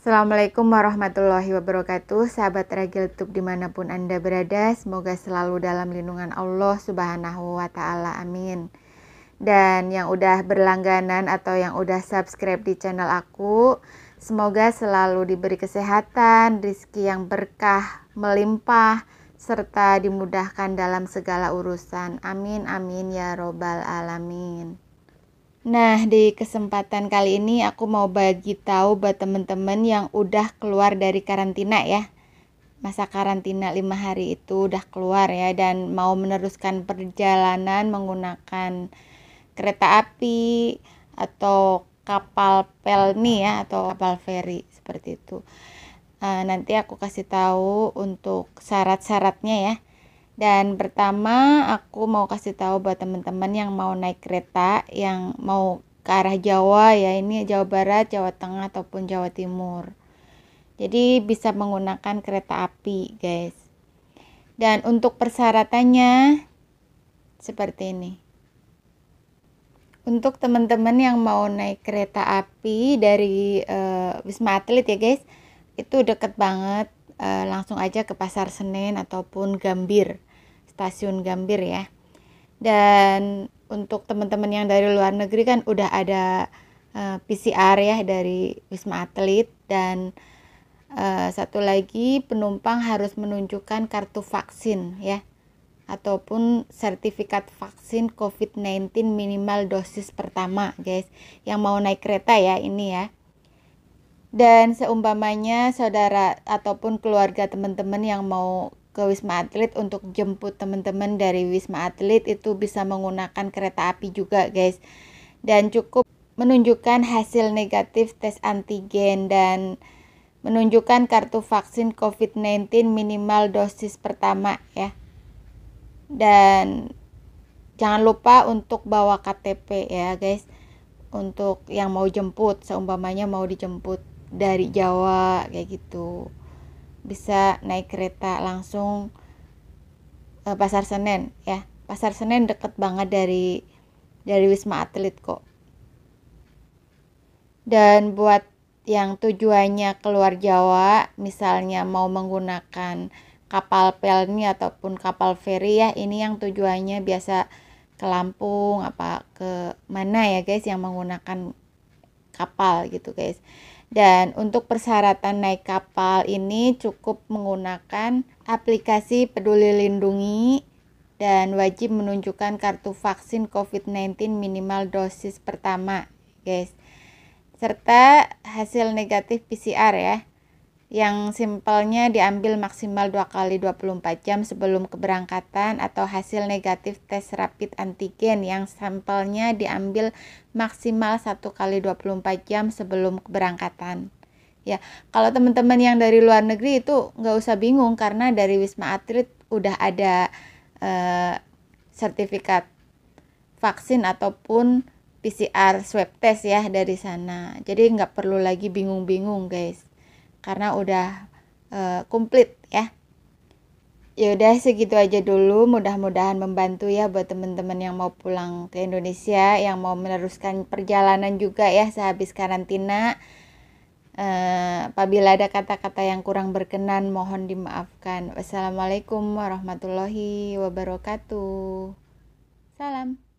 Assalamualaikum warahmatullahi wabarakatuh Sahabat Ragil Tub dimanapun Anda berada Semoga selalu dalam lindungan Allah subhanahu wa ta'ala amin Dan yang udah berlangganan atau yang udah subscribe di channel aku Semoga selalu diberi kesehatan, rizki yang berkah, melimpah serta dimudahkan dalam segala urusan. Amin, amin ya robbal alamin. Nah, di kesempatan kali ini aku mau bagi tahu buat teman-teman yang udah keluar dari karantina ya. Masa karantina lima hari itu udah keluar ya dan mau meneruskan perjalanan menggunakan kereta api atau kapal pelni ya atau kapal feri seperti itu. Uh, nanti aku kasih tahu untuk syarat-syaratnya ya. Dan pertama aku mau kasih tahu buat teman-teman yang mau naik kereta yang mau ke arah Jawa ya ini Jawa Barat, Jawa Tengah ataupun Jawa Timur. Jadi bisa menggunakan kereta api, guys. Dan untuk persyaratannya seperti ini. Untuk teman-teman yang mau naik kereta api dari uh, Wisma Atlet ya, guys. Itu deket banget uh, langsung aja ke Pasar Senen ataupun Gambir. Stasiun Gambir ya. Dan untuk teman-teman yang dari luar negeri kan udah ada uh, eh, PCR ya dari Wisma Atlet dan uh, satu lagi penumpang harus menunjukkan kartu vaksin ya ataupun sertifikat vaksin COVID-19 minimal dosis pertama, guys. Yang mau naik kereta ya ini ya. Dan seumpamanya saudara ataupun keluarga teman-teman yang mau ke Wisma Atlet untuk jemput teman-teman dari Wisma Atlet itu bisa menggunakan kereta api juga guys dan cukup menunjukkan hasil negatif tes antigen dan menunjukkan kartu vaksin COVID-19 minimal dosis pertama ya dan jangan lupa untuk bawa KTP ya guys untuk yang mau jemput seumpamanya mau dijemput dari Jawa kayak gitu bisa naik kereta langsung uh, pasar Senen ya pasar Senen deket banget dari dari Wisma Atlet kok dan buat yang tujuannya keluar Jawa misalnya mau menggunakan kapal pelni ataupun kapal feri ya ini yang tujuannya biasa ke Lampung apa ke mana ya guys yang menggunakan kapal gitu guys dan untuk persyaratan naik kapal ini cukup menggunakan aplikasi peduli lindungi dan wajib menunjukkan kartu vaksin COVID-19 minimal dosis pertama guys serta hasil negatif PCR ya yang simpelnya diambil maksimal dua kali 24 jam sebelum keberangkatan atau hasil negatif tes rapid antigen yang sampelnya diambil maksimal satu kali 24 jam sebelum keberangkatan. Ya, kalau teman-teman yang dari luar negeri itu nggak usah bingung karena dari Wisma Atlet udah ada eh, sertifikat vaksin ataupun PCR swab test ya dari sana. Jadi nggak perlu lagi bingung-bingung guys karena udah uh, komplit ya ya udah segitu aja dulu mudah-mudahan membantu ya buat teman-teman yang mau pulang ke Indonesia yang mau meneruskan perjalanan juga ya sehabis karantina eh, apabila ada kata-kata yang kurang berkenan mohon dimaafkan wassalamualaikum warahmatullahi wabarakatuh salam